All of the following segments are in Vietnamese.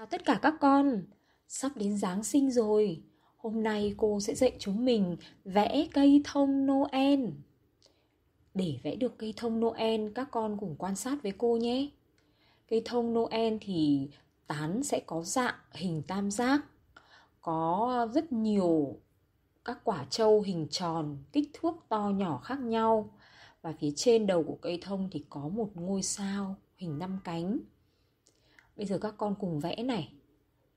Chào tất cả các con, sắp đến Giáng sinh rồi. Hôm nay cô sẽ dạy chúng mình vẽ cây thông Noel. Để vẽ được cây thông Noel, các con cùng quan sát với cô nhé. Cây thông Noel thì tán sẽ có dạng hình tam giác, có rất nhiều các quả trâu hình tròn, kích thước to nhỏ khác nhau. Và phía trên đầu của cây thông thì có một ngôi sao hình năm cánh bây giờ các con cùng vẽ này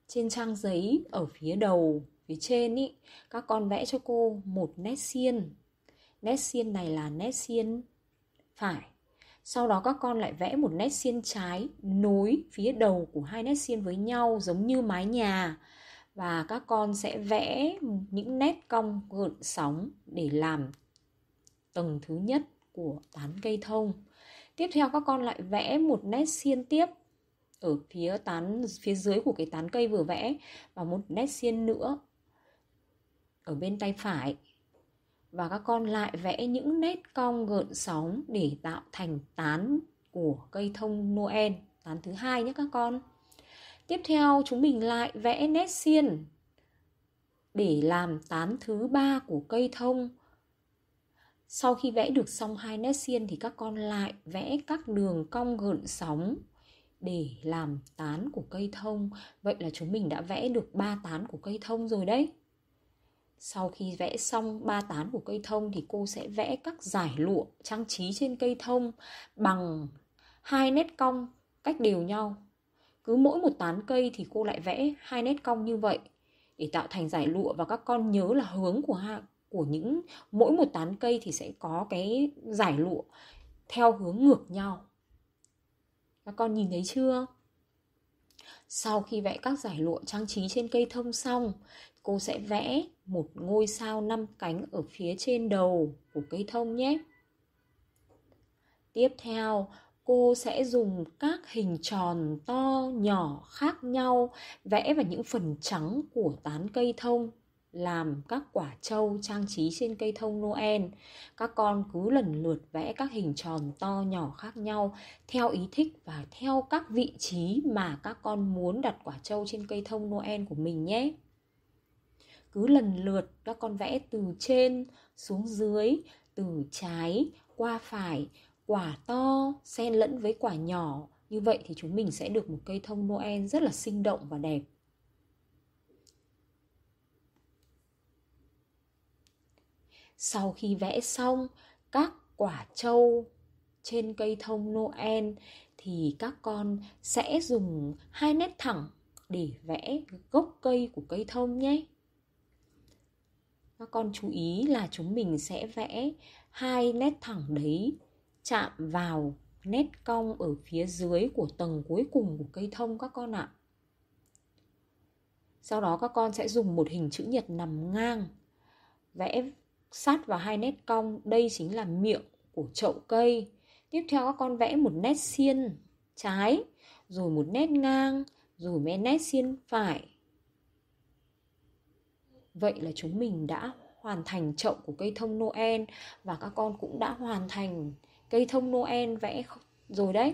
trên trang giấy ở phía đầu phía trên ý các con vẽ cho cô một nét xiên nét xiên này là nét xiên phải sau đó các con lại vẽ một nét xiên trái nối phía đầu của hai nét xiên với nhau giống như mái nhà và các con sẽ vẽ những nét cong gợn sóng để làm tầng thứ nhất của tán cây thông tiếp theo các con lại vẽ một nét xiên tiếp ở phía tán phía dưới của cái tán cây vừa vẽ và một nét xiên nữa ở bên tay phải và các con lại vẽ những nét cong gợn sóng để tạo thành tán của cây thông Noel tán thứ hai nhé các con tiếp theo chúng mình lại vẽ nét xiên để làm tán thứ ba của cây thông sau khi vẽ được xong hai nét xiên thì các con lại vẽ các đường cong gợn sóng để làm tán của cây thông vậy là chúng mình đã vẽ được ba tán của cây thông rồi đấy sau khi vẽ xong ba tán của cây thông thì cô sẽ vẽ các giải lụa trang trí trên cây thông bằng hai nét cong cách đều nhau cứ mỗi một tán cây thì cô lại vẽ hai nét cong như vậy để tạo thành giải lụa và các con nhớ là hướng của của những mỗi một tán cây thì sẽ có cái giải lụa theo hướng ngược nhau các con nhìn thấy chưa? Sau khi vẽ các giải lụa trang trí trên cây thông xong, cô sẽ vẽ một ngôi sao năm cánh ở phía trên đầu của cây thông nhé. Tiếp theo, cô sẽ dùng các hình tròn to nhỏ khác nhau vẽ vào những phần trắng của tán cây thông làm các quả trâu trang trí trên cây thông Noel. Các con cứ lần lượt vẽ các hình tròn to nhỏ khác nhau theo ý thích và theo các vị trí mà các con muốn đặt quả trâu trên cây thông Noel của mình nhé. Cứ lần lượt các con vẽ từ trên xuống dưới, từ trái qua phải, quả to xen lẫn với quả nhỏ. Như vậy thì chúng mình sẽ được một cây thông Noel rất là sinh động và đẹp. sau khi vẽ xong các quả trâu trên cây thông noel thì các con sẽ dùng hai nét thẳng để vẽ gốc cây của cây thông nhé các con chú ý là chúng mình sẽ vẽ hai nét thẳng đấy chạm vào nét cong ở phía dưới của tầng cuối cùng của cây thông các con ạ. Sau đó các con sẽ dùng một hình chữ nhật nằm ngang vẽ sát vào hai nét cong, đây chính là miệng của chậu cây. Tiếp theo các con vẽ một nét xiên trái, rồi một nét ngang, rồi mấy nét xiên phải. Vậy là chúng mình đã hoàn thành chậu của cây thông Noel và các con cũng đã hoàn thành cây thông Noel vẽ rồi đấy.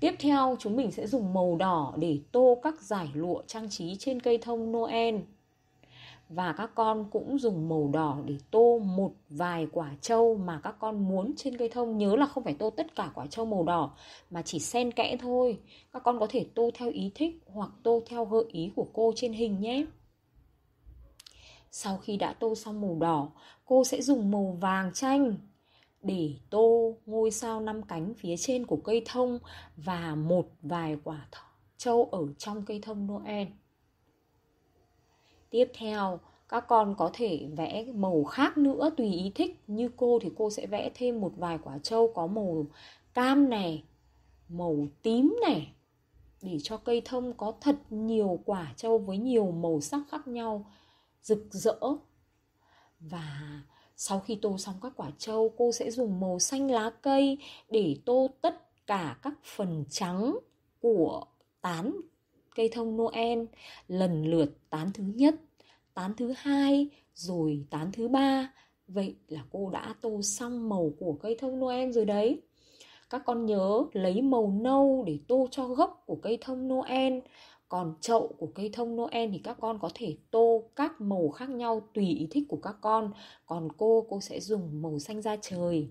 Tiếp theo chúng mình sẽ dùng màu đỏ để tô các giải lụa trang trí trên cây thông Noel và các con cũng dùng màu đỏ để tô một vài quả trâu mà các con muốn trên cây thông nhớ là không phải tô tất cả quả trâu màu đỏ mà chỉ xen kẽ thôi các con có thể tô theo ý thích hoặc tô theo gợi ý của cô trên hình nhé sau khi đã tô xong màu đỏ cô sẽ dùng màu vàng chanh để tô ngôi sao năm cánh phía trên của cây thông và một vài quả trâu ở trong cây thông noel tiếp theo các con có thể vẽ màu khác nữa tùy ý thích như cô thì cô sẽ vẽ thêm một vài quả trâu có màu cam này màu tím này để cho cây thông có thật nhiều quả trâu với nhiều màu sắc khác nhau rực rỡ và sau khi tô xong các quả trâu cô sẽ dùng màu xanh lá cây để tô tất cả các phần trắng của tán cây thông Noel lần lượt tán thứ nhất, tán thứ hai, rồi tán thứ ba. Vậy là cô đã tô xong màu của cây thông Noel rồi đấy. Các con nhớ lấy màu nâu để tô cho gốc của cây thông Noel còn chậu của cây thông Noel thì các con có thể tô các màu khác nhau tùy ý thích của các con còn cô cô sẽ dùng màu xanh da trời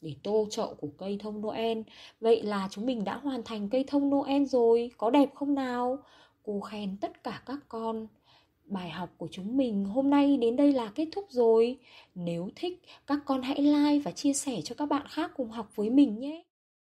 để tô chậu của cây thông Noel. Vậy là chúng mình đã hoàn thành cây thông Noel rồi, có đẹp không nào? Cô khen tất cả các con. Bài học của chúng mình hôm nay đến đây là kết thúc rồi. Nếu thích, các con hãy like và chia sẻ cho các bạn khác cùng học với mình nhé.